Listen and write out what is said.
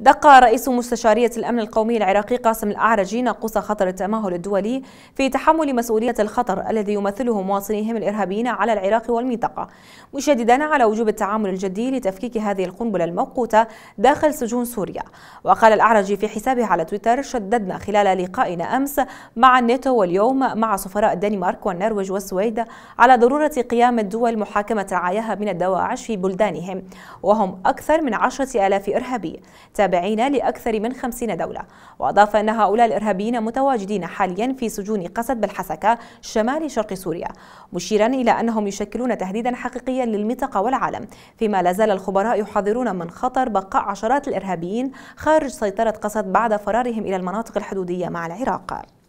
دق رئيس مستشارية الأمن القومي العراقي قاسم الأعرجي ناقوس خطر التمهل الدولي في تحمل مسؤولية الخطر الذي يمثله مواطنيهم الإرهابيين على العراق والمنطقة مشددا على وجوب التعامل الجدي لتفكيك هذه القنبلة الموقوتة داخل سجون سوريا وقال الأعرجي في حسابه على تويتر شددنا خلال لقائنا أمس مع الناتو واليوم مع سفراء الدنمارك والنرويج والسويد على ضرورة قيام الدول محاكمة رعاياها من الدواعش في بلدانهم وهم أكثر من عشرة آلاف إرهابي تابعين لأكثر من 50 دولة وأضاف أن هؤلاء الإرهابيين متواجدين حاليا في سجون قسد بالحسكة شمال شرق سوريا مشيرا إلى أنهم يشكلون تهديدا حقيقيا للمنطقة والعالم فيما لا زال الخبراء يحذرون من خطر بقاء عشرات الإرهابيين خارج سيطرة قسد بعد فرارهم إلى المناطق الحدودية مع العراق